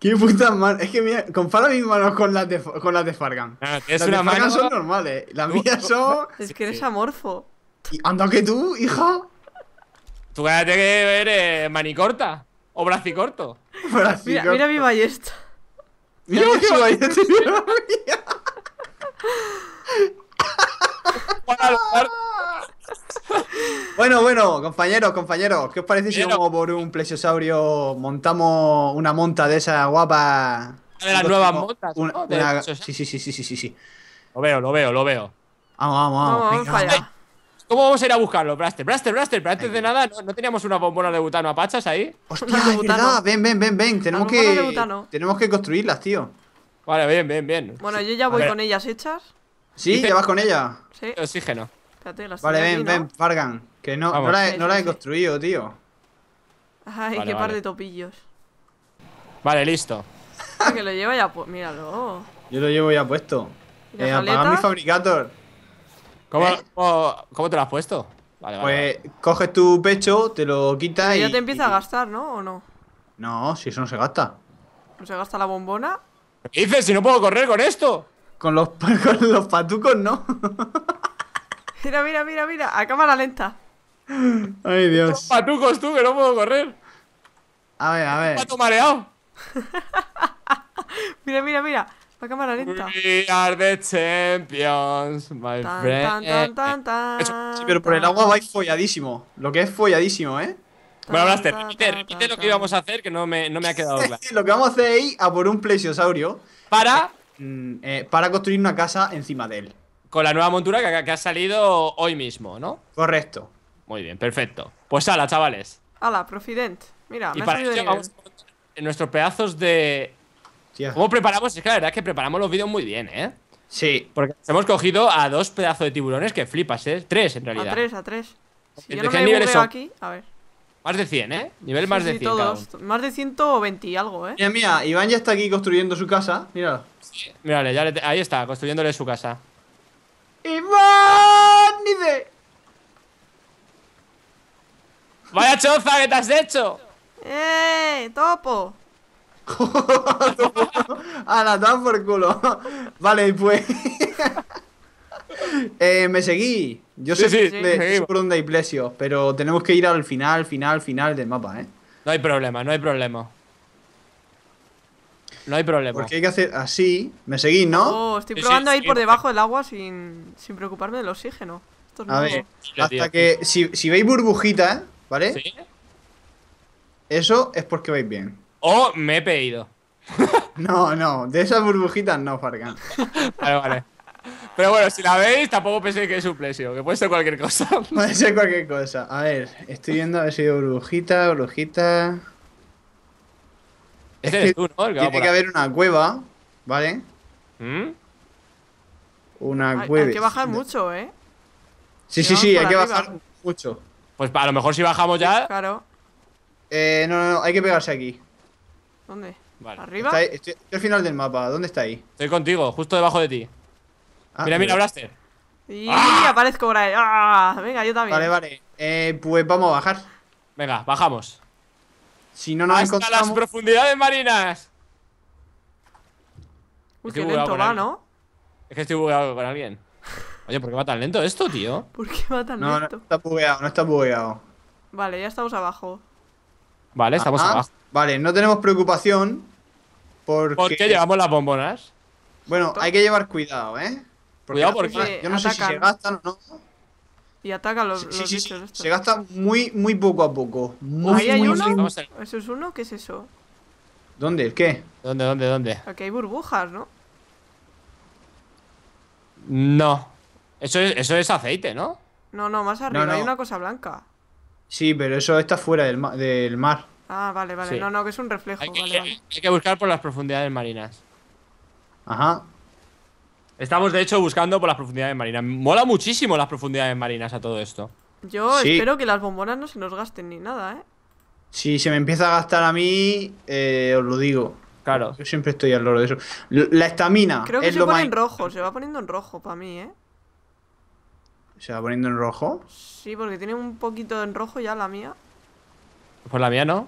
Qué puta mano. Es que mira, compara mis manos con las de, con las de Fargan. Ah, las de son normales. Las mías son. Es que eres amorfo. Y anda que tú, hija. Tú quédate que ver manicorta. O bracicorto. corto. Mira, mira mi ballesta. Mira, mira mi ballesta. bueno, bueno, compañeros, compañeros, ¿qué os parece si vamos por un plesiosaurio montamos una monta de esa guapa? De las nuevas montas. Sí, sí, sí, sí, sí, sí. Lo veo, lo veo, lo veo. Vamos, vamos, vamos. Pues, ¿Cómo vamos a ir a buscarlo, Braster? Braster, Braster, pero antes de nada, ¿no, teníamos una bombona de butano a pachas ahí? Hostia, Ven, ven, ven, ven. Tenemos que, tenemos que construirlas, tío. Vale, bien, bien, bien. Bueno, yo ya voy con ellas hechas. ¿Sí? ¿Te vas con ella? Sí. Oxígeno. Espérate, la vale, ven, ven, Fargan. Que no, no la, he, construido, tío. Ay, qué par de topillos. Vale, listo. Ah, que lo lleva ya puesto. míralo. Yo lo llevo ya puesto. Eh, mi fabricator. Eh. ¿Cómo, ¿Cómo, te lo has puesto? Vale, pues coges tu pecho, te lo quitas y. Ya te empieza a gastar, ¿no? ¿O no? No, si eso no se gasta. ¿No se gasta la bombona? ¿Qué dices? Si no puedo correr con esto. Con los, con los patucos no. mira, mira, mira, mira, a cámara lenta. Ay, Dios. patucos tú, que no puedo correr. A ver, a ver. Pato mareado. mira, mira, mira. A cámara lenta. We are the champions, my friend. sí, pero por el agua vais folladísimo. Lo que es folladísimo, ¿eh? Bueno, Blaster, repite, lo que íbamos a hacer, que no me, no me ha quedado claro. lo que vamos a hacer es ir a por un plesiosaurio. Para Mm, eh, para construir una casa encima de él. Con la nueva montura que, ha salido hoy mismo, ¿no? Correcto. Muy bien, perfecto. Pues ala, chavales. Hala, Profident. Mira, y para ha en nuestros pedazos de. ¿Cómo preparamos? Es que la verdad es que preparamos los vídeos muy bien, ¿eh? Sí. Porque hemos cogido a dos pedazos de tiburones que flipas, ¿eh? Tres en realidad. A tres, a tres. Si yo no me aquí, a ver. Más de 100, ¿eh? Nivel más de 100. Más de 120 y algo, ¿eh? Mira, mía. Iván ya está aquí construyendo su casa. Míralo. mírale, ahí está, construyéndole su casa. ¡Iván! ¡Vaya choza que te has hecho! ¡Eh! ¡Topo! la dan por culo! vale, y pues. Eh, me seguí. Yo sé por dónde hay Plesios, pero tenemos que ir al final, final, final del mapa, ¿eh? No hay problema, no hay problema. No hay problema. Porque hay que hacer así. Me seguís, ¿no? Oh, estoy probando a ir por debajo del agua sin, preocuparme del oxígeno. Esto es a hasta que. Si, veis burbujitas, ¿vale? Eso es porque vais bien. O oh, me he pedido. no, no, de esas burbujitas no, Fargan. vale, vale. Pero bueno, si la veis, tampoco penséis que es un plesio, que puede ser cualquier cosa. Puede ser cualquier cosa. A ver, estoy viendo a ver si hay brujita, brujita. Este es que tiene que haber una cueva, ¿vale? ¿Mm? Una cueva. Hay que bajar mucho, ¿eh? Sí, sí, sí, hay que bajar mucho. Pues a lo mejor si bajamos ya. Claro. Eh, no, no, no, hay que pegarse aquí. ¿Dónde? ¿Arriba? estoy al final del mapa, ¿dónde está ahí? Estoy contigo, justo debajo de ti. Ah, mira, mira, Blaster. Y ¡Ah! aparezco por ¡Ah! Venga, yo también. Vale, vale. Eh, pues vamos a bajar. Venga, bajamos. Si no nos Hasta las profundidades marinas. Uy, qué lento va, ¿no? Es que estoy bugueado con alguien. Oye, ¿por qué va tan lento esto, tío? ¿Por qué va tan lento? No, está bugueado, no está bugueado. Vale, ya estamos abajo. Vale, estamos abajo. Vale, no tenemos preocupación porque... ¿Por qué llevamos las bombonas? Bueno, hay que llevar cuidado, ¿eh? yo no sé si se gastan o no. Y ataca los, Se gasta muy, muy poco a poco. Muy, ¿Ahí hay uno? ¿Eso es uno? ¿Qué es eso? ¿Dónde? qué? ¿Dónde, dónde, dónde? Aquí hay burbujas, ¿no? No. Eso es, eso es aceite, ¿no? No, no, más arriba hay una cosa blanca. Sí, pero eso está fuera del, mar. Ah, vale, vale. No, no, que es un reflejo. hay que buscar por las profundidades marinas. Ajá. Estamos, de hecho, buscando por las profundidades marinas. Mola muchísimo las profundidades marinas a todo esto. Yo espero que las bombonas no se nos gasten ni nada, ¿eh? Si se me empieza a gastar a mí, eh, os lo digo. Claro. Yo siempre estoy al loro de eso. La estamina. Creo que se pone en rojo, se va poniendo en rojo para mí, ¿eh? ¿Se va poniendo en rojo? Sí, porque tiene un poquito en rojo ya la mía. Pues la mía no.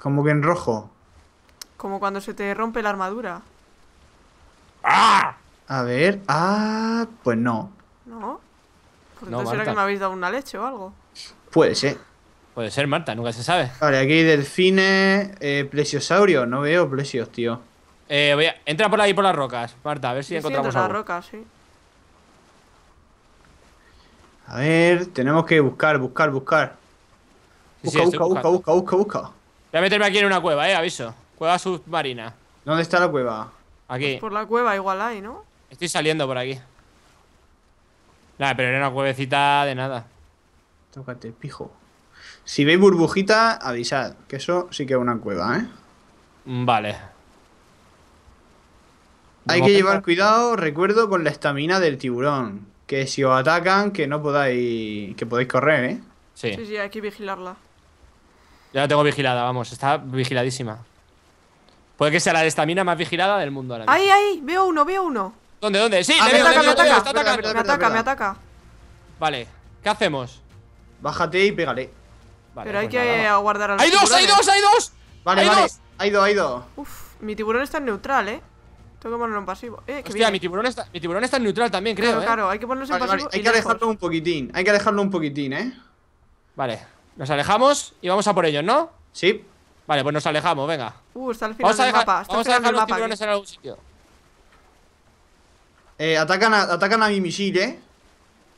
¿Cómo que en rojo? Como cuando se te rompe la armadura. ¡Ah! A ver. Ah, pues no. No. Porque no, será que me habéis dado una leche o algo. Puede ser. Puede ser, Marta, nunca se sabe. Vale, aquí hay delfines, eh, plesiosaurio. No veo plesios, tío. Eh, voy a... Entra por ahí por las rocas, Marta, a ver si encontramos sí, las rocas, sí. A ver, tenemos que buscar, buscar, buscar. Busca, busca, busca, busca, busca, busca. Voy a meterme aquí en una cueva, eh, aviso. Cueva submarina. ¿Dónde está la cueva? Aquí. Pues por la cueva igual hay, ¿no? Estoy saliendo por aquí. Nada, pero era una cuevecita de nada. Tócate, pijo. Si veis burbujita, avisad, que eso sí que es una cueva, ¿eh? Mm, vale. Hay que llevar cuidado, recuerdo, con la estamina del tiburón. Que si os atacan, que no podáis... Que podéis correr, ¿eh? Sí. Sí, sí, hay que vigilarla. Ya la tengo vigilada, vamos. Está vigiladísima. Puede que sea la estamina más vigilada del mundo ahora ¡Ahí, ahí! Veo uno, veo uno. ¿Dónde, dónde? Sí, me ataca, me ataca. me ataca, me ataca. Vale, ¿qué hacemos? Bájate y pégale. Pero hay pues que aguardar al. ¡Hay dos, hay dos, hay dos! Vale, hay vale, dos. ha ido, ha ido. Uf, mi tiburón está en neutral, eh. Tengo que ponerlo en pasivo. Eh, Hostia, mi tiburón, está, mi tiburón está en neutral también, creo. Claro, ¿eh? claro, hay que ponerlo en pasivo. hay que lejos. un poquitín, hay que alejarlo un poquitín, eh. Vale, nos alejamos y vamos a por ellos, ¿no? Sí. Vale, pues nos alejamos, venga. Uh, está al final vamos del a dejar, mapa. vamos a dejar los mapa tiburones algún sitio. Eh, atacan, a, atacan a mi misil, ¿eh?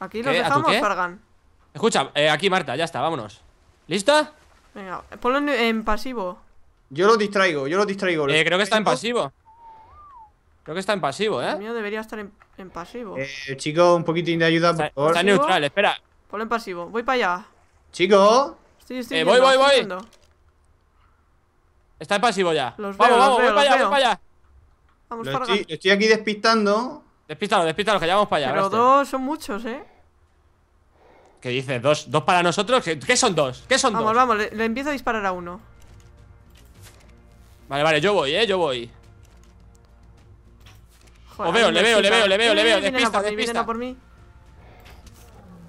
¿Aquí lo dejamos Fargan? cargan? Escucha, eh, aquí Marta, ya está, vámonos. ¿Lista? Venga, ponlo en, pasivo. Yo lo distraigo, yo lo distraigo. eh, creo que está en pasivo. Creo que está en pasivo, ¿eh? El mío debería estar en, pasivo. Eh, chico, un poquitín de ayuda, por está, favor. Está neutral, espera. Ponlo en pasivo, voy para allá. Chico. eh, voy, voy, voy. Está en pasivo ya. Los vamos, veo, vamos, voy para allá, voy para allá. Vamos, lo allá. estoy aquí despistando. Despístalo, despístalo, que ya vamos para allá. Pero dos son muchos, ¿eh? ¿Qué dices? ¿Dos, ¿Dos para nosotros? ¿Qué, son dos? ¿Qué son dos? Vamos, vamos, le, empiezo a disparar a uno. Vale, vale, yo voy, ¿eh? Yo voy. Lo veo, le veo, le veo, le veo, le veo, Despista, por despista. por mí.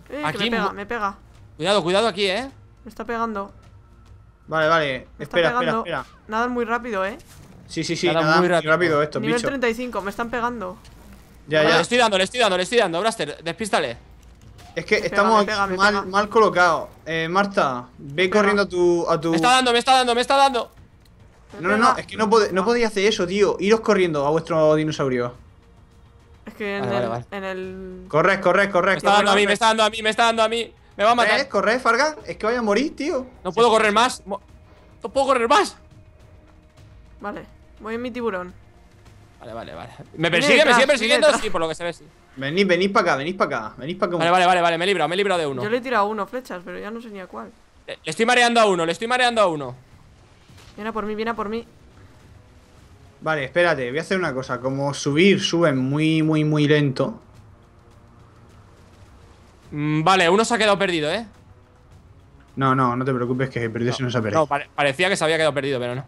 Eh, aquí me pega, me pega. Cuidado, cuidado aquí, ¿eh? Me está pegando. Vale, vale. Me espera, espera, espera. Nadan muy rápido, ¿eh? Sí, sí, sí. nada muy rápido. esto, Nivel 35, me están pegando. Ya, ya. Le estoy dando, le estoy dando, le estoy dando, Blaster, despístale. Es que estamos mal, colocados. Eh, Marta, ve corriendo a tu, Me está dando, me está dando, me está dando. No, no, no, es que no, podéis hacer eso, tío. Iros corriendo a vuestro dinosaurio. Es que en, el, vale, vale. en Me está dando a mí, me está dando a mí, me está dando a mí. Me va a matar. ¿Corre, Corre, Farga. Es que voy a morir, tío. No puedo correr más. No puedo correr más. Vale, voy en mi tiburón. Vale, vale, vale. Me persigue, me sigue persiguiendo. Sí, por lo que se ve, sí. venís venid para acá, venís para acá. venís para acá. Vale, vale, vale, vale, me he librado, me he librado de uno. Yo le he tirado uno flechas, pero ya no sé ni a cuál. Eh, le, estoy mareando a uno, le estoy mareando a uno. Viene a por mí, viene a por mí. Vale, espérate, voy a hacer una cosa. Como subir, suben muy, muy, muy lento. Mm, vale, uno se ha quedado perdido, ¿eh? No, no, no te preocupes que perdido si no se ha perdido. No, parecía que se había quedado perdido, pero no.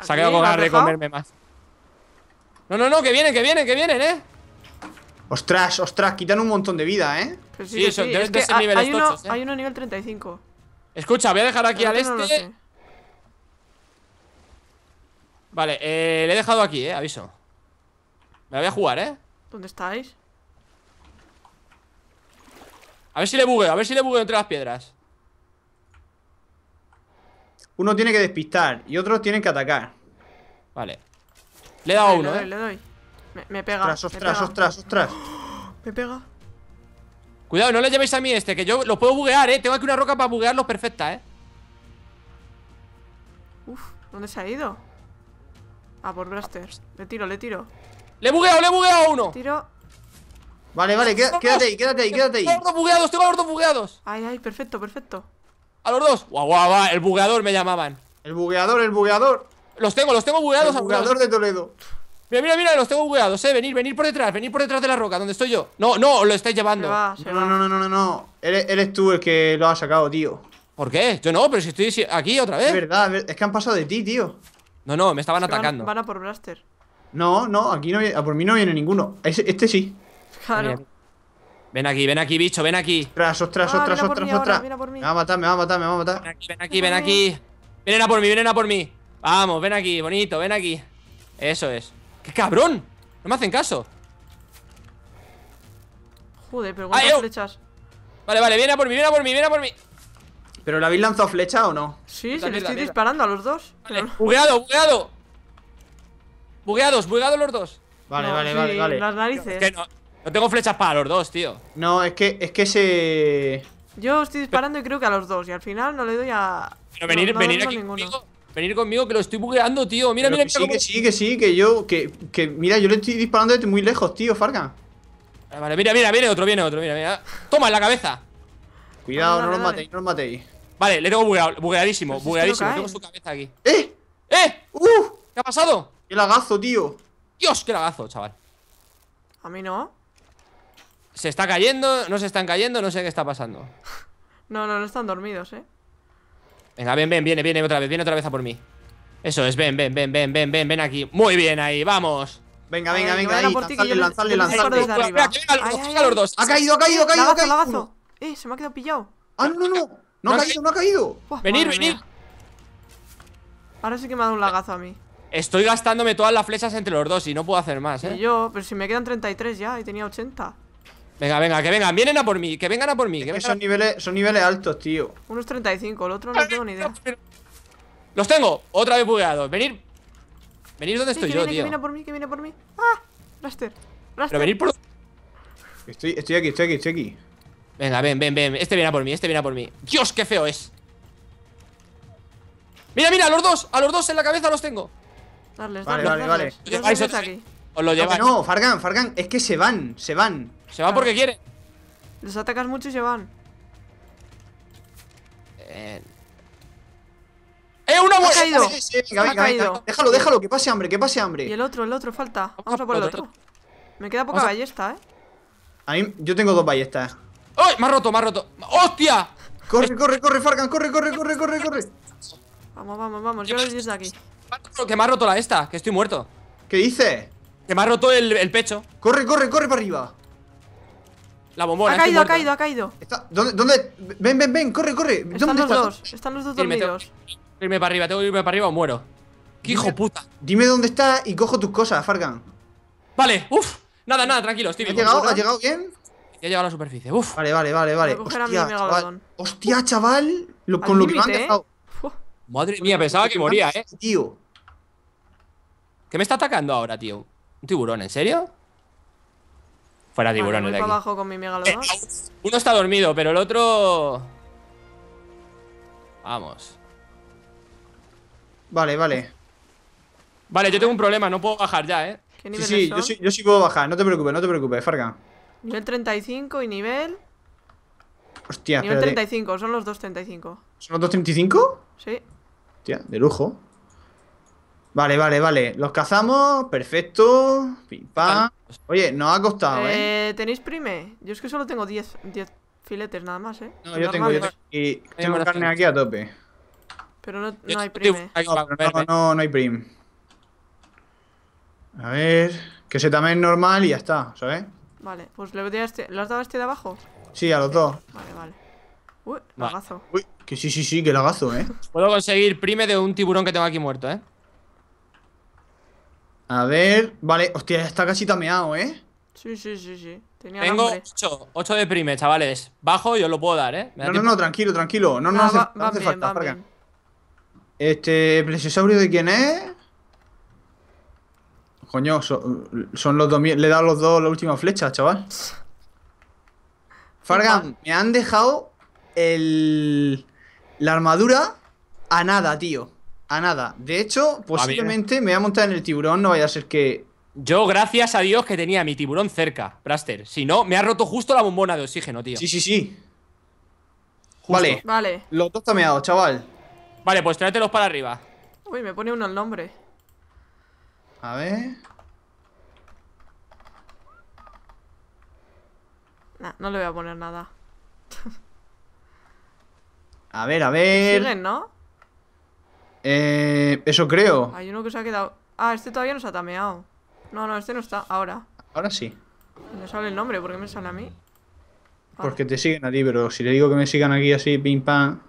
Se ha quedado con ganas de comerme más. No, no, no, que vienen, que vienen, que vienen, eh Ostras, ostras, quitan un montón de vida, eh pues Sí, sí, ser hay, uno, ¿eh? hay uno nivel 35 Escucha, voy a dejar aquí al este Vale, eh, le he dejado aquí, eh, aviso Me la voy a jugar, eh ¿Dónde estáis? A ver si le bugueo, a ver si le bugueo entre las piedras Uno tiene que despistar y otro tiene que atacar Vale le he dado a uno, ¿eh? Le doy. Me, me pega. Ostras, ostras, ostras, ostras. Me pega. Cuidado, no le llevéis a mí este, que yo lo puedo buguear, ¿eh? Tengo aquí una roca para buguearlos perfecta, ¿eh? Uf, ¿dónde se ha ido? Ah, por blasters. Le tiro, le tiro. ¡Le bugueado, le bugueo a uno! Tiro. Vale, vale, quédate, ahí, quédate ahí, quédate ahí. Tengo los dos bugueados, tengo los dos bugueados. Ay, ay, perfecto, perfecto. A los dos. Guau, guau, guau, el bugueador me llamaban. El bugueador, el bugueador. Los tengo, los tengo bugueados. El jugador de Toledo. Mira, mira, mira, los tengo bugueados, eh. Venir, venir por detrás, venir por detrás de la roca, donde estoy yo. No, no, lo estáis llevando. Se no, no, no, no, no, no. Eres, tú el que lo ha sacado, tío. ¿Por qué? Yo no, pero si estoy aquí otra vez. Es verdad, es que han pasado de ti, tío. No, no, me estaban atacando. Van, a por Blaster. No, no, aquí no por mí no viene ninguno. Este, sí. Ven aquí, ven aquí, bicho, ven aquí. Ostras, ostras, ostras, ostras, ostras. a matar, me a matar, a matar. Ven aquí, ven aquí, ven aquí. a por mí, vienen a por mí. Vamos, ven aquí, bonito, ven aquí Eso es ¡Qué cabrón! No me hacen caso Joder, pero las ah, flechas Vale, vale, viene a por mí, viene a por mí, viene a por mí ¿Pero le habéis lanzado flecha o no? Sí, se le estoy disparando a los dos vale. Bugueado, bugueado Bugueados, bugueados los dos Vale, vale, vale, vale las narices es que no, no, tengo flechas para los dos, tío No, es que, es que se... Yo estoy disparando y creo que a los dos Y al final no le doy a... Pero venir, venir aquí conmigo Venir conmigo que lo estoy bugueando, tío. Mira, mira, mira. Sí, que sí, que sí, que yo. Que, que mira, yo le estoy disparando desde muy lejos, tío, Farga. Vale, ah, vale, mira, mira, viene otro, viene otro, mira, mira. Toma en la cabeza. Cuidado, no los matéis, no los matéis. Vale, le tengo bugueado, bugueadísimo, bugueadísimo. Tengo su cabeza aquí. ¡Eh! ¡Eh! ¡Uh! ¿Qué ha pasado? ¡Qué lagazo, tío! ¡Dios, qué lagazo, chaval! A mí no. Se está cayendo, no se están cayendo, no sé qué está pasando. no, no, no están dormidos, eh. Venga, ven, ven, viene, viene otra vez, viene otra vez a por mí Eso es, ven, ven, ven, ven, ven, ven, ven aquí Muy bien ahí, vamos Venga, venga, venga, ahí, lanzarle, lanzarle Venga, los dos, ha caído, ha caído, ha caído, ha caído Eh, se me ha quedado pillado Ah, no, no, no, no ha caído, no ha caído Venir, venir Ahora sí que me ha dado un lagazo a mí Estoy gastándome todas las flechas entre los dos y no puedo hacer más, ¿eh? yo, pero si me quedan 33 ya y tenía 80 Venga, venga, que vengan, vienen a por mí, que vengan a por mí. que, son, niveles, son niveles altos, tío. Unos 35, el otro no tengo ni idea. ¡Los tengo! Otra vez bugueados. Venir. Venir donde estoy yo, tío. Que viene por mí, que viene por mí. ¡Ah! Raster. Raster. venir por. Estoy, estoy aquí, estoy aquí, estoy aquí. Venga, ven, ven, ven. Este viene a por mí, este viene a por mí. ¡Dios, qué feo es! ¡Mira, mira! ¡A los dos! ¡A los dos en la cabeza los tengo! Darles, darles, vale, darles, vale, Os lo lleváis. no, Fargan, Fargan, es que se van, se van. Se van porque ah. quieren. Los atacas mucho y se van. Eh... ¡Eh, una buena! caído! Sí, venga, venga, Déjalo, déjalo, que pase hambre, que pase hambre. Y el otro, el otro, falta. Vamos a por el otro. Me queda poca ballesta, eh. A mí, yo tengo dos ballestas. ¡Ay! Me ha roto, me ha roto. ¡Hostia! Corre, corre, corre, Fargan, corre, corre, corre, corre, corre. Vamos, vamos, vamos, yo desde aquí. Que me ha roto la esta, que estoy muerto. ¿Qué dices? Que me ha roto el, el pecho. Corre, corre, corre para arriba. La bombona. Ha caído, ha caído, ha caído. ¿dónde, ¿Dónde? Ven, ven, ven, corre, corre. ¿Dónde están los dos, están los dos irme, dormidos. irme para arriba, tengo que irme para arriba o muero. ¡Qué puta! Dime dónde está y cojo tus cosas, Fargan. Vale, uff. Nada, nada, tranquilo, tío. ¿Ha llegado, ¿Ha llegado bien? Ya ha llegado a la superficie, uff. Vale, vale, vale, vale. Hostia, chaval. Hostia, chaval. con lo que me han ¿eh? dejado. Madre mía, pensaba que moría, eh. Tío. ¿Qué me está atacando ahora, tío? ¿Un tiburón, en serio? Fuera de aquí. Eh, uno está dormido, pero el otro... Vamos. Vale, vale. Vale, yo tengo un problema, no puedo bajar ya, ¿eh? sí, sí, yo sí, puedo bajar, no te preocupes, no te preocupes, Farga. Nivel 35 y nivel... Hostia, Nivel 35, son los 2.35. ¿Son los 2.35? Sí. Hostia, de lujo. Vale, vale, vale. Los cazamos, perfecto. Pim, Oye, nos ha costado, ¿eh? ¿eh? tenéis prime? Yo es que solo tengo 10 filetes nada más, ¿eh? No, yo tengo, yo tengo, y tengo carne aquí a tope. Pero no, no hay prime. No, no, no hay prime. A ver, que se también es normal y ya está, ¿sabes? Vale, pues le voy a este. ¿Lo has dado a este de abajo? Sí, a los dos. Vale, vale. Uy, lagazo. Uy, que sí, sí, sí, que lagazo, ¿eh? Puedo conseguir prime de un tiburón que tengo aquí muerto, ¿eh? A ver, vale, hostia, está casi tameado, ¿eh? Sí, sí, sí, sí. Tenía Tengo 8, 8 de prime, chavales. Bajo, yo lo puedo dar, ¿eh? No, no, no, tranquilo, tranquilo. No, no, ah, hace, no hace falta, Fargan Este, plesiosaurio de quién es? Coño, son, los dos. Le he dado los dos la última flecha, chaval. Fargan, me han dejado el. La armadura a nada, tío. A nada. De hecho, posiblemente me voy a montar en el tiburón, no vaya a ser que. Yo, gracias a Dios, que tenía mi tiburón cerca, Braster. Si no, me ha roto justo la bombona de oxígeno, tío. Sí, sí, sí. Vale. Vale. Los dos tameados, chaval. Vale, pues tráetelos para arriba. Uy, me pone uno el nombre. A ver. no le voy a poner nada. a ver, a ver. ¿no? Eh, eso creo. Hay uno que se ha quedado. Ah, este todavía no se ha tameado. No, no, este no está. Ahora. Ahora sí. No sale el nombre, ¿por qué me sale a mí? Ah. Porque te siguen a ti, pero si le digo que me sigan aquí así, pim pam.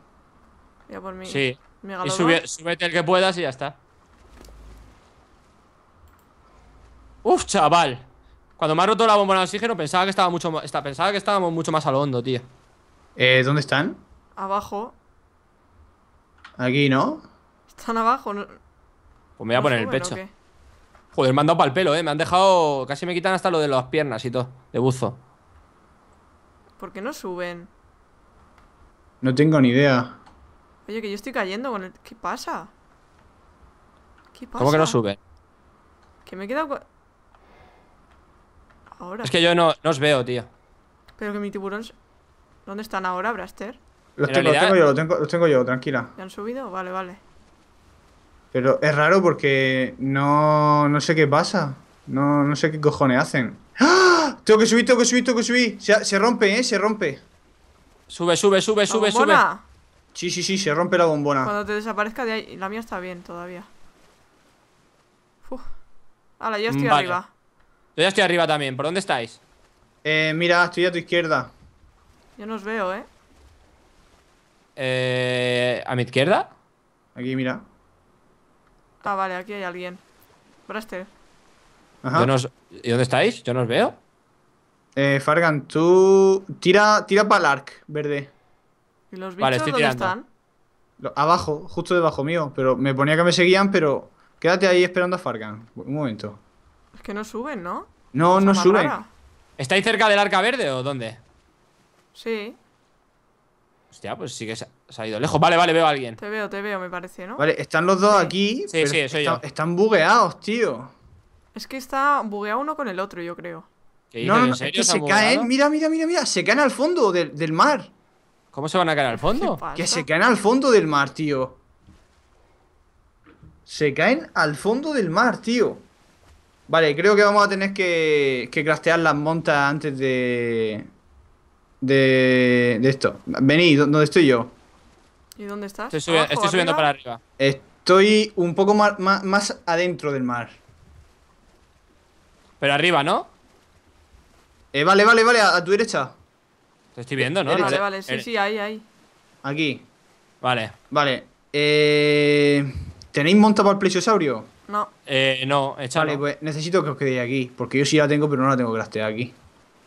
Ya por mí. Sí. Y sube, el que puedas y ya está. Uf, chaval. Cuando me ha roto la bomba de oxígeno pensaba que estaba mucho más, pensaba que estábamos mucho más al hondo, tío. Eh, ¿dónde están? Abajo. Aquí, ¿no? Están abajo. No... Pues me voy a poner el pecho. Joder, me han dado para el pelo, eh. Me han dejado. Casi me quitan hasta lo de las piernas y todo. De buzo. ¿Por qué no suben? No tengo ni idea. Oye, que yo estoy cayendo con el. ¿Qué pasa? ¿Qué pasa? ¿Cómo que no suben? Que me he quedado. Ahora. Es que yo no, os veo, tío. Pero que mi tiburón. ¿Dónde están ahora, Braster? Los, tengo, yo, los tengo, yo, tranquila. ¿Ya han subido? Vale, vale. Pero es raro porque no, no sé qué pasa. No, sé qué cojones hacen. ¡Ah! Tengo que subir, tengo que subir, tengo que subir. Se, rompe, ¿eh? Se rompe. Sube, sube, sube, sube, sube. Sí, sí, sí, se rompe la bombona. Cuando te desaparezca de ahí, la mía está bien todavía. Ahora, yo estoy arriba. Yo ya estoy arriba también. ¿Por dónde estáis? Eh, mira, estoy a tu izquierda. Yo no os veo, ¿eh? Eh, ¿A mi izquierda? Aquí, mira. Ah, vale, aquí hay alguien. Braster. ¿Y dónde estáis? Yo no os veo. Eh, Fargan, tú. Tira, tira para el arc, verde. ¿Y los bichos dónde están? abajo, justo debajo mío. Pero me ponía que me seguían, pero. Quédate ahí esperando a Fargan. Un momento. Es que no suben, ¿no? No, no suben. ¿Estáis cerca del arca verde o dónde? Sí. Hostia, pues sí se ha ido lejos. Vale, vale, veo a alguien. Te veo, te veo, me parece, ¿no? Vale, están los dos aquí. Sí, sí, soy yo. Están bugueados, tío. Es que está bugueado uno con el otro, yo creo. No, no, es que se caen. Mira, mira, mira, mira. Se caen al fondo del, mar. ¿Cómo se van a caer al fondo? Que se caen al fondo del mar, tío. Se caen al fondo del mar, tío. Vale, creo que vamos a tener que, que craftear las montas antes de, de. de esto. Venid, ¿dónde estoy yo. ¿Y dónde estás? Estoy, subiendo para arriba. Estoy un poco más, más, adentro del mar. Pero arriba, ¿no? Eh, vale, vale, vale, a, tu derecha. Te estoy viendo, ¿no? Vale, vale, sí, sí, ahí, ahí. Aquí. Vale. Vale. Eh, ¿Tenéis monta para el plesiosaurio? No. Eh, no, Vale, pues necesito que os quedéis aquí. Porque yo sí la tengo, pero no la tengo gastar aquí.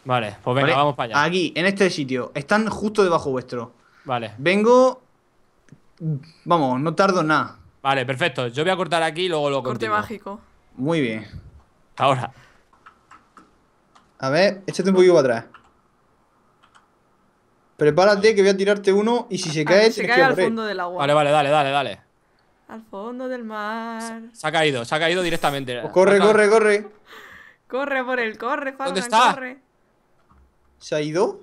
Vale, pues venga, vamos para allá. Aquí, en este sitio. Están justo debajo vuestro. Vale. Vengo Vamos, no tardo nada. Vale, perfecto. Yo voy a cortar aquí y luego lo Corte mágico. Muy bien. ahora. A ver, échate un poquito para atrás. Prepárate que voy a tirarte uno y si se ah, cae, se cae al fondo del agua. Vale, vale, dale, dale, dale. Al fondo del mar. Se, ha caído, se ha caído directamente. Pues corre, corre, corre. Corre por el corre, ¿Dónde está? ¿Se ha ido?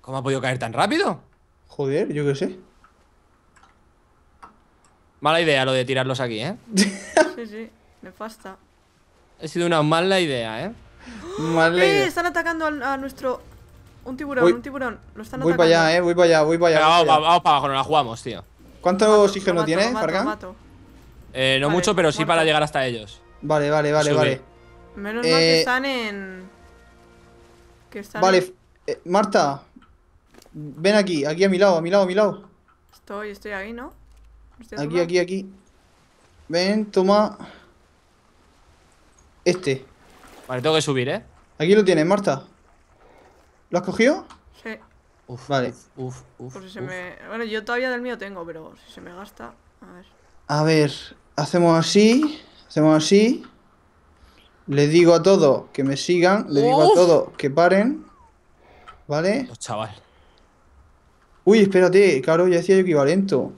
¿Cómo ha podido caer tan rápido? Joder, yo qué sé. Mala idea lo de tirarlos aquí, ¿eh? Sí, sí, me falta. Ha sido una mala idea, ¿eh? Mala ¡Eh! Están atacando a, nuestro. Un tiburón, un tiburón. Lo están voy atacando. Voy para allá, eh. Voy para allá, voy para allá. vamos, vamos, para abajo, no la jugamos, tío. ¿Cuánto oxígeno tiene, Fargan? Eh, no mucho, pero sí para llegar hasta ellos. Vale, vale, vale, vale. Menos mal que eh, están en. Que están vale, eh, Marta. Ven aquí, aquí a mi lado, a mi lado, a mi lado. Estoy, estoy ahí, ¿no? Aquí, aquí, aquí. Ven, toma. Este. Vale, tengo que subir, ¿eh? Aquí lo tienes, Marta. ¿Lo has cogido? Sí. Uf, vale. Uf, uf. Bueno, yo todavía del mío tengo, pero si se me gasta. A ver. A ver, hacemos así. Hacemos así. Le digo a todos que me sigan. Le digo a todos que paren. ¿Vale? Los chaval. Uy, espérate, claro, ya decía yo que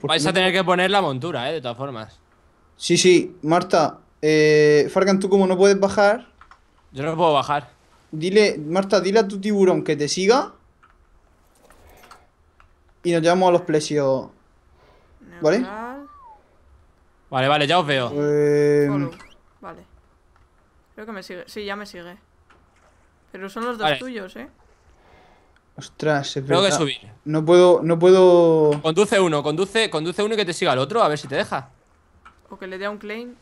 Vais a tener que poner la montura, ¿eh? De todas formas. Sí, sí, Marta, eh, Fargan, tú como no puedes bajar. Yo no puedo bajar. Dile, Marta, dile a tu tiburón que te siga. Y nos llevamos a los plesios. ¿Vale? Vale, vale, ya os veo. Eh... Vale. Creo que me sigue. Sí, ya me sigue. Pero son los dos tuyos, ¿eh? Ostras, se Tengo que subir. No puedo, no puedo. Conduce uno, conduce, conduce uno y que te siga el otro, a ver si te deja. O que le dé a un claim.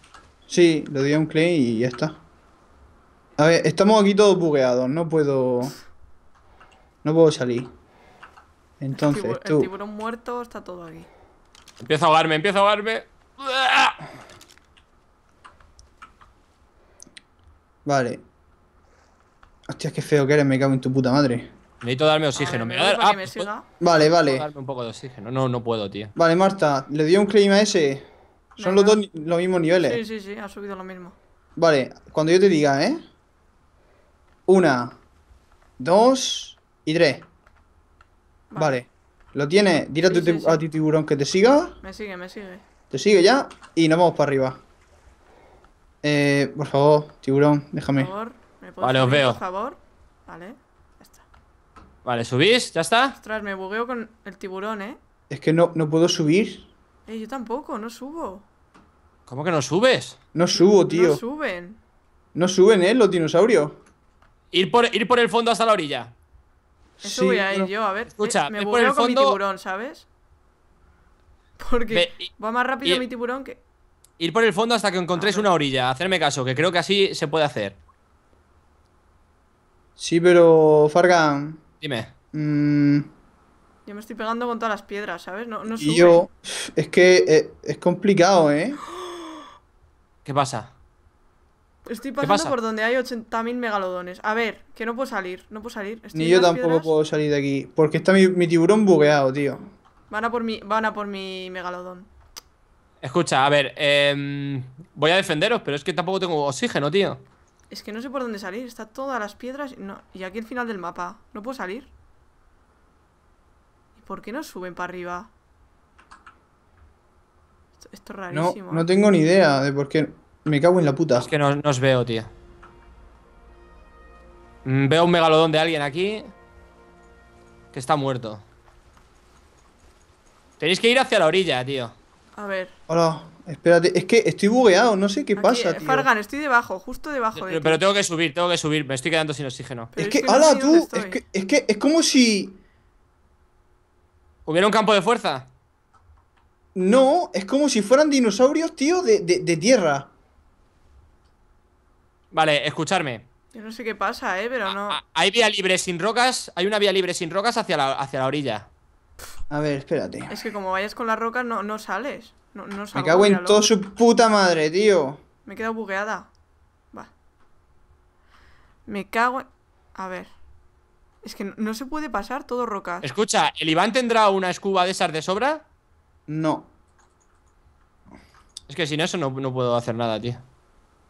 Sí, le doy a un claim y ya está. A ver, estamos aquí todos bugueados, no puedo. No puedo salir. Entonces, el tú. El tiburón muerto está todo aquí. Empiezo a ahogarme, empiezo a ahogarme. Vale. Hostia, qué feo que eres, me cago en tu puta madre. Necesito darme oxígeno. ¿Me a dar? Ah, vale, vale. Darme un poco de oxígeno. No, no puedo, tío. Vale, Marta, le dio un claim a ese. Son los dos los mismos niveles. Sí, sí, sí, ha subido lo mismo. Vale, cuando yo te diga, ¿eh? Una, dos y tres. Vale. Lo tienes. Dile a, tu, tiburón que te siga. Me sigue, me sigue. Te sigue ya y nos vamos para arriba. Eh, por favor, tiburón, déjame. Por favor, ¿me puedo vale, os veo. Por favor, vale. Vale, subís, ya está. Ostras, me bugueo con el tiburón, ¿eh? Es que no, no puedo subir. Eh, yo tampoco, no subo. ¿Cómo que no subes? No subo, tío. No suben. No suben, ¿eh? Los dinosaurios. Ir por, ir por el fondo hasta la orilla. sí, voy a ir yo, a ver. Escucha, me bugueo con mi tiburón, ¿sabes? Porque va más rápido mi tiburón que. Ir por el fondo hasta que encontréis ah, una orilla. Hacerme caso, que creo que así se puede hacer. Sí, pero Fargan. Dime. Mm. yo me estoy pegando con todas las piedras, ¿sabes? No, no sube. Yo. Es que eh, es complicado, ¿eh? ¿Qué pasa? Estoy pasando por donde hay 80.000 megalodones. A ver, que no puedo salir, no puedo salir. Ni yo tampoco puedo salir de aquí. Porque está mi, tiburón bugueado, tío. Van a por mi, van por mi megalodón. Escucha, a ver, em, voy a defenderos, pero es que tampoco tengo oxígeno, tío. Es que no sé por dónde salir. están todas las piedras. y aquí el final del mapa. ¿No puedo salir? ¿Y por qué no suben para arriba? Esto, es rarísimo. No, ¿eh? tengo ni idea de por qué. Me cago en la puta. Es que no, os veo, tío. Mm, veo un megalodón de alguien aquí. Que está muerto. Tenéis que ir hacia la orilla, tío. A ver. Hola. Espérate, es que estoy bugueado, no sé qué pasa, eh, tío. Fargan, estoy debajo, justo debajo de. Pero, eh. pero tengo que subir, tengo que subir, me estoy quedando sin oxígeno. es que, ala, tú, es que, es como si. ¿Hubiera un campo de fuerza? No, es como si fueran dinosaurios, tío, de, de, tierra. Vale, escucharme. Yo no sé qué pasa, eh, pero ah, no. Ah, hay vía libre sin rocas, hay una vía libre sin rocas hacia la, hacia la orilla. A ver, espérate. Es que como vayas con las rocas no, no sales. Me cago en todo su puta madre, tío. Me he quedado bugueada. Va. Me cago en... A ver. Es que no, se puede pasar todo rocas. Escucha, ¿el Iván tendrá una escuba de esas de sobra? No. Es que sin eso no, puedo hacer nada, tío.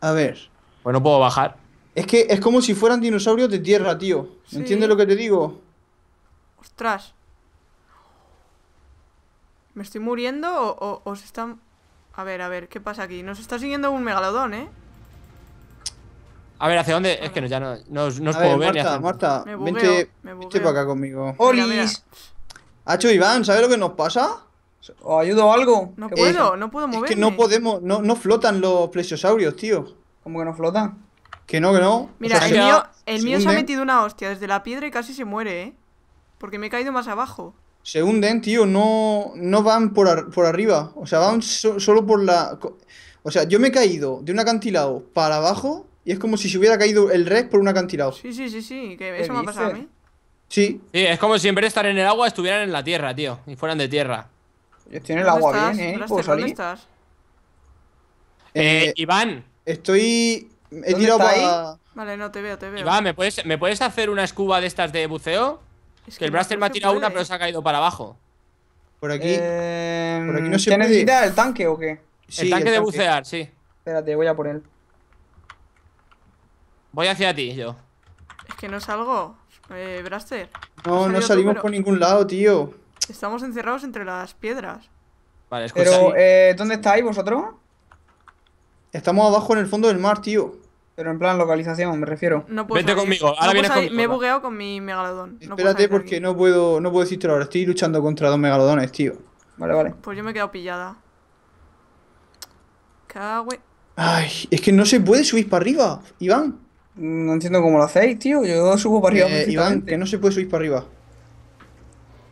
A ver. Pues no puedo bajar. Es que es como si fueran dinosaurios de tierra, tío. ¿Entiendes lo que te digo? Ostras. ¿Me estoy muriendo o, os están...? A ver, a ver, ¿qué pasa aquí? Nos está siguiendo un megalodón, ¿eh? A ver, ¿hacia dónde? Es que no, ya no, no, no os puedo ver. Marta, Marta, me vente, vente este para acá conmigo. ¡Olis! Hacho, Iván, ¿sabes lo que nos pasa? ¿O ayudo algo? No puedo, no puedo moverme. Es que no podemos, no, flotan los plesiosaurios, tío. ¿Cómo que no flotan? Que no, que no. Mira, el, mío, el mío se ha metido una hostia desde la piedra y casi se muere, ¿eh? Porque me he caído más abajo se hunden, tío, no, no van por, por arriba. O sea, van solo por la. O sea, yo me he caído de un acantilado para abajo y es como si se hubiera caído el red por un acantilado. Sí, sí, sí, sí, que eso me ha pasado a mí. Sí. Sí, es como si en vez de estar en el agua estuvieran en la tierra, tío, y fueran de tierra. Tiene el agua bien, ¿eh? ¿Puedo salir? Eh, eh, Iván. Estoy. He tirado para. Ahí? Vale, no te veo, te veo. Iván, ¿me puedes, ¿me puedes hacer una escuba de estas de buceo? Es que el Blaster me ha tirado una, pero se ha caído para abajo. Por aquí. Eh, por aquí no se el tanque o qué? el, tanque de bucear, sí. Espérate, voy a por él. Voy hacia ti, yo. Es que no salgo, eh, Braster. No, no salimos por ningún lado, tío. Estamos encerrados entre las piedras. Vale, Pero, eh, ¿dónde estáis vosotros? Estamos abajo en el fondo del mar, tío. Pero en plan localización, me refiero. Vente conmigo, ahora viene conmigo. Me he bugueado con mi megalodón. Espérate porque no puedo, no decirte ahora. Estoy luchando contra dos megalodones, tío. Vale, vale. Pues yo me he quedado pillada. Cagüe. Ay, es que no se puede subir para arriba, Iván. No entiendo cómo lo hacéis, tío. Yo subo para arriba. Eh, Iván, que no se puede subir para arriba.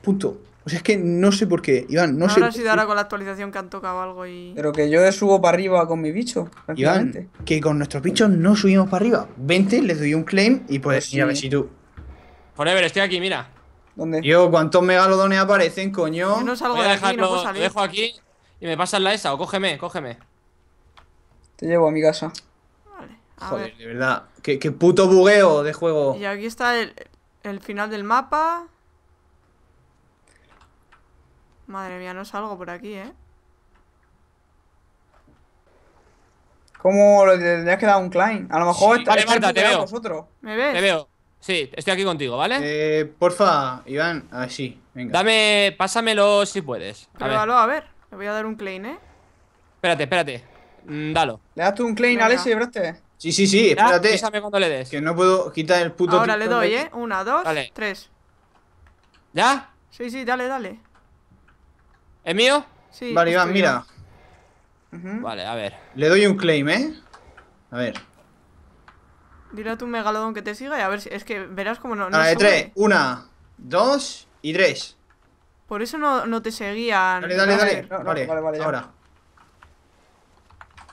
Punto. O sea, es que no sé por qué, Iván, no, sé. Ahora sí con la actualización que han tocado algo y. Pero que yo subo para arriba con mi bicho, Iván, que con nuestros bichos no subimos para arriba. Vente, les doy un claim y pues, pues mira, a ver si tú. Forever, estoy aquí, mira. ¿Dónde? Yo, ¿cuántos megalodones aparecen, coño? Yo no salgo de aquí, no puedo salir. dejo aquí y me pasas la esa, o cógeme, cógeme. Te llevo a mi casa. Vale, Joder, de verdad. Qué, puto bugueo de juego. Y aquí está el, el final del mapa. Madre mía, no salgo por aquí, ¿eh? ¿Cómo le tendrías que dar un Klein? A lo mejor está, vale, está Marta, te veo. vosotros. ¿Me ves? Te veo. Sí, estoy aquí contigo, ¿vale? Eh, porfa, Iván, sí, venga. Dame, pásamelo si puedes. A ver. a ver. Le voy a dar un Klein, ¿eh? Espérate, espérate. Mm, dalo. ¿Le das tú un Klein venga. a Sí, sí, sí, espérate. Písame cuando le des. Que no puedo quitar el puto. Ahora le doy, ¿eh? Una, dos, tres. ¿Ya? Sí, sí, dale, dale. ¿Es mío? Sí. Vale, Iván, mira. Vale, a ver. Le doy un claim, ¿eh? A ver. Dile a tu megalodón que te siga y a ver si. Es que verás como no. no tres. Una, dos y tres. Por eso no, no te seguían. Dale, dale, dale. vale, vale, vale, ahora.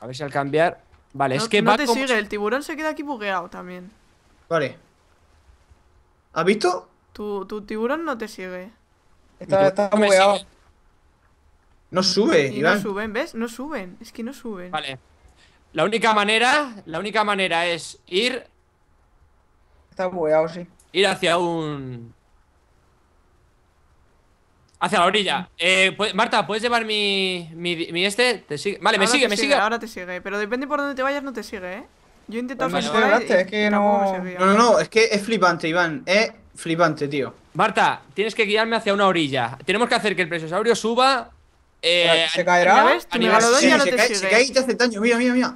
A ver si al cambiar. Vale, es que no te sigue, el tiburón se queda aquí bugueado también. Vale. ¿Has visto? Tu, tu tiburón no te sigue. Está, está bugueado. No sube, y Iván. No suben, ¿ves? No suben. Es que no suben. Vale. La única manera, la única manera es ir. Está bugueado, sí. Ir hacia un. Hacia la orilla. Eh, pues, Marta, ¿puedes llevar mi, mi, este? Te sigue. Vale, me sigue, me sigue, Ahora te sigue, pero depende por dónde te vayas, no te sigue, ¿eh? Yo he intentado pues es que no... no, no, no, es que es flipante, Iván. Es flipante, tío. Marta, tienes que guiarme hacia una orilla. Tenemos que hacer que el presosaurio suba eh, se caerá. Ves, no se, cae, se y te hace daño. Mira, mira, mira.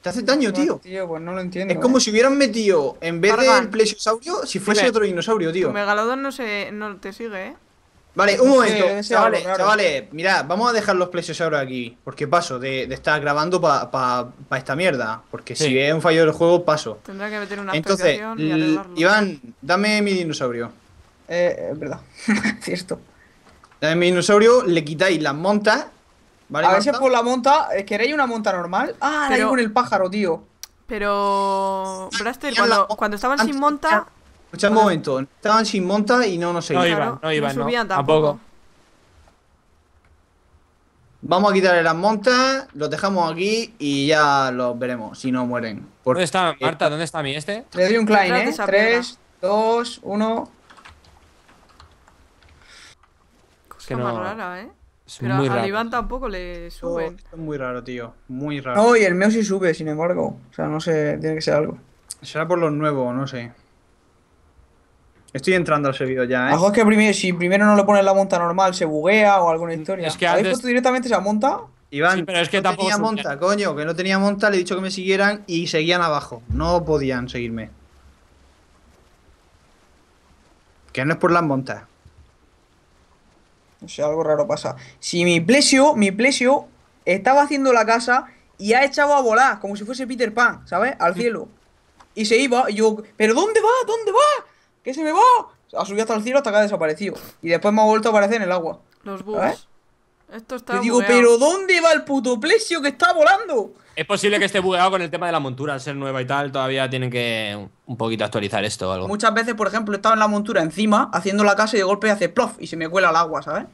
Te hace daño, tío. Ah, tío, pues no lo entiendo. Es como eh. si hubieran metido, en vez del plesiosaurio, si fuese otro dinosaurio, tío. Megalodon no, se, no te sigue, ¿eh? Vale, un momento. chavales, chavales, mirad, vamos a dejar los plesiosaurios aquí. Porque paso de, estar grabando para esta mierda. Porque si es un fallo del juego, paso. Tendrá que meter una Entonces, y Iván, dame mi dinosaurio. Eh, es verdad. Cierto. El dinosaurio le quitáis las montas. ¿vale, a por la monta, ¿queréis una monta normal? Ah, Pero... con el pájaro, tío. Pero. cuando, estaban sin monta. Escucha un momento, estaban sin monta y no nos seguían. No iban, no iban, Subían tampoco. Vamos a quitarle las montas, los dejamos aquí y ya los veremos si no mueren. ¿Dónde está Marta? ¿Dónde está mi este? Le doy un Klein, ¿eh? 3, 2, 1. que no... más rara, ¿eh? Pero muy a, Iván tampoco le sube. Oh, es muy raro, tío. Muy raro. No, oh, y el mío sí sube, sin embargo. O sea, no sé, tiene que ser algo. Será por lo nuevos, no sé. Estoy entrando al servidor ya, ¿eh? es que si primero no le pones la monta normal, se buguea o alguna historia. Es que puesto directamente esa monta? Iván, pero es que no tenía monta, coño, que no tenía monta, le he dicho que me siguieran y seguían abajo. No podían seguirme. Que no es por las montas. No sea, algo raro pasa. Si mi Plesio, mi Plesio estaba haciendo la casa y ha echado a volar, como si fuese Peter Pan, ¿sabes? Al cielo. Y se iba, y yo, ¿pero dónde va? ¿Dónde va? ¿Qué se me va? Ha subido hasta el cielo hasta que ha desaparecido. Y después me ha vuelto a aparecer en el agua. Los esto está Te digo, pero ¿dónde va el puto plesio que está volando? Es posible que esté bugueado con el tema de la montura, al ser nueva y tal, todavía tienen que un poquito actualizar esto o algo. Muchas veces, por ejemplo, he estado en la montura encima, haciendo la casa y de golpe hace plof y se me cuela el agua, ¿sabes?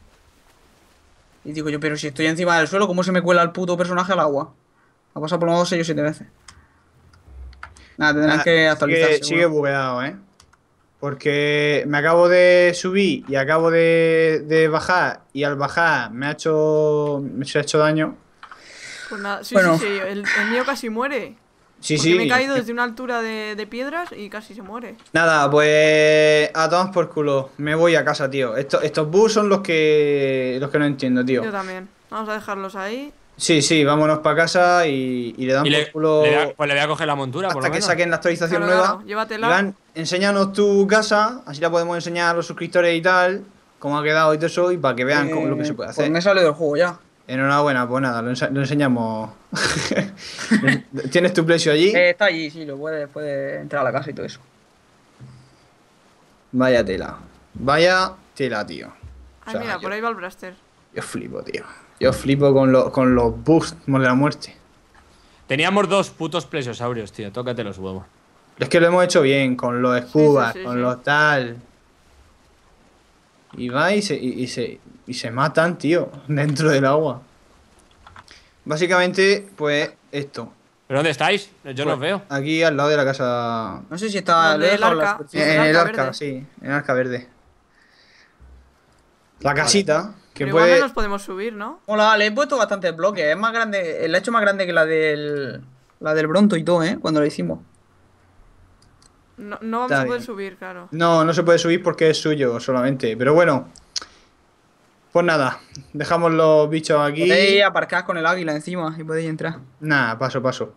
Y digo yo, pero si estoy encima del suelo, ¿cómo se me cuela el puto personaje al agua? Ha pasado por lo menos 6 veces. Nada, tendrán que actualizar. Sigue, sigue bugueado, ¿eh? porque me acabo de subir y acabo de, de bajar y al bajar me ha hecho, ha hecho daño. Pues nada, sí, sí, sí, el, mío casi muere. Sí, porque Me he caído desde una altura de, de, piedras y casi se muere. Nada, pues a todos por culo. Me voy a casa, tío. estos bus son los que los que no entiendo, tío. Yo también. Vamos a dejarlos ahí. Sí, sí, vámonos para casa y, le dan y culo... pues le voy a coger la montura, Hasta por lo que saquen la actualización nueva. llévatela. Iván, enséñanos tu casa, así la podemos enseñar a los suscriptores y tal, cómo ha quedado y todo eso, y para que vean cómo, lo que se eh, puede pues hacer. Pues me sale del juego ya. Enhorabuena, pues nada, lo, enseñamos. ¿Tienes tu precio allí? Eh, está allí, sí, lo puedes entrar a la casa y todo eso. Vaya tela. Vaya tela, tío. Ay, mira, por ahí va el braster. Yo flipo, tío. Yo flipo con, los... con los boosts, de la muerte. Teníamos dos putos plesiosaurios, tío. Tócate los huevos. Es que lo hemos hecho bien, con los escubas, con los tal. Y va y se, y, se, y se matan, tío, dentro del agua. Básicamente, pues esto. ¿Pero dónde estáis? Yo los pues, veo. Aquí al lado de la casa. No sé si está. el arca? En, el arca, sí. En el arca verde. La casita igual nos podemos subir, ¿no? Hola, le he puesto bastantes bloques. Es más grande, El he hecho más grande que la del. La del Bronto y todo, ¿eh? Cuando lo hicimos. No, no vamos subir, claro. No, no se puede subir porque es suyo solamente. Pero bueno. Pues nada, dejamos los bichos aquí. Podéis aparcar con el águila encima y podéis entrar. Nada, paso, paso.